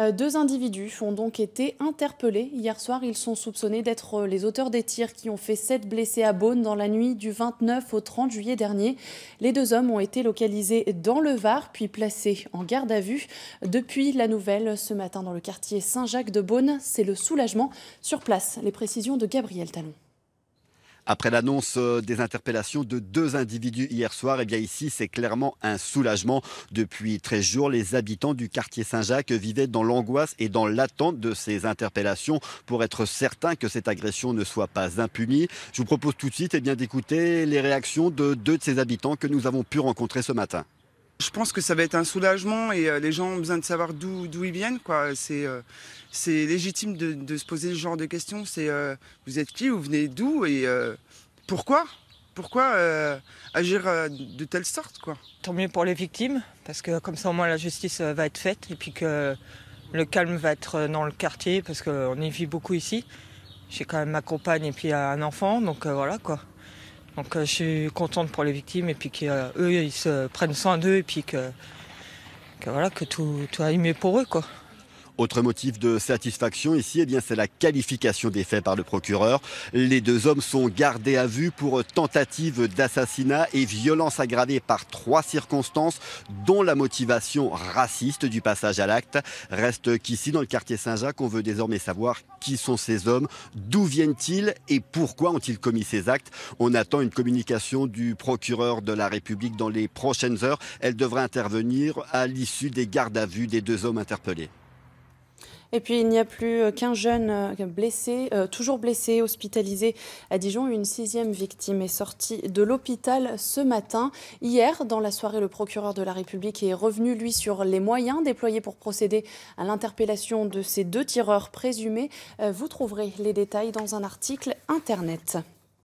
Euh, deux individus ont donc été interpellés. Hier soir, ils sont soupçonnés d'être euh, les auteurs des tirs qui ont fait sept blessés à Beaune dans la nuit du 29 au 30 juillet dernier. Les deux hommes ont été localisés dans le Var, puis placés en garde à vue. Depuis la nouvelle ce matin dans le quartier Saint-Jacques de Beaune, c'est le soulagement. Sur place, les précisions de Gabriel Talon. Après l'annonce euh, des interpellations de deux individus hier soir, et eh bien ici c'est clairement un soulagement. Depuis 13 jours, les habitants du quartier Saint-Jacques vivaient dans l'angoisse et dans l'attente de ces interpellations pour être certains que cette agression ne soit pas impunie. Je vous propose tout de suite eh bien d'écouter les réactions de deux de ces habitants que nous avons pu rencontrer ce matin. Je pense que ça va être un soulagement et euh, les gens ont besoin de savoir d'où ils viennent. quoi. C'est euh, légitime de, se poser ce genre de questions. C'est euh, vous êtes qui, vous venez d'où et pourquoi pourquoi agir de telle sorte quoi Tant mieux pour les victimes, parce que comme ça au moins la justice va être faite et puis que le calme va être dans le quartier, parce qu'on y vit beaucoup ici. J'ai quand même ma compagne et puis un enfant, donc voilà quoi. Donc euh, je suis contente pour les victimes et puis qu'eux, euh, ils se prennent soin d'eux et puis que, voilà, que tout, tout aille mieux pour eux. quoi. Autre motif de satisfaction ici, eh bien, c'est la qualification des faits par le procureur. Les deux hommes sont gardés à vue pour tentative d'assassinat et violence aggravée par trois circonstances, dont la motivation raciste du passage à l'acte. Reste qu'ici, dans le quartier Saint-Jacques, on veut désormais savoir qui sont ces hommes, d'où viennent-ils et pourquoi ont-ils commis ces actes. On attend une communication du procureur de la République dans les prochaines heures. Elle devrait intervenir à l'issue des gardes à vue des deux hommes interpellés. Et puis, il n'y a plus euh, qu'un jeune euh, blessé, euh, toujours blessé, hospitalisé à Dijon. Une sixième victime est sortie de l'hôpital ce matin. Hier, dans la soirée, le procureur de la République est revenu, lui, sur les moyens déployés pour procéder à l'interpellation de ces deux tireurs présumés. Vous trouverez les détails dans un article Internet.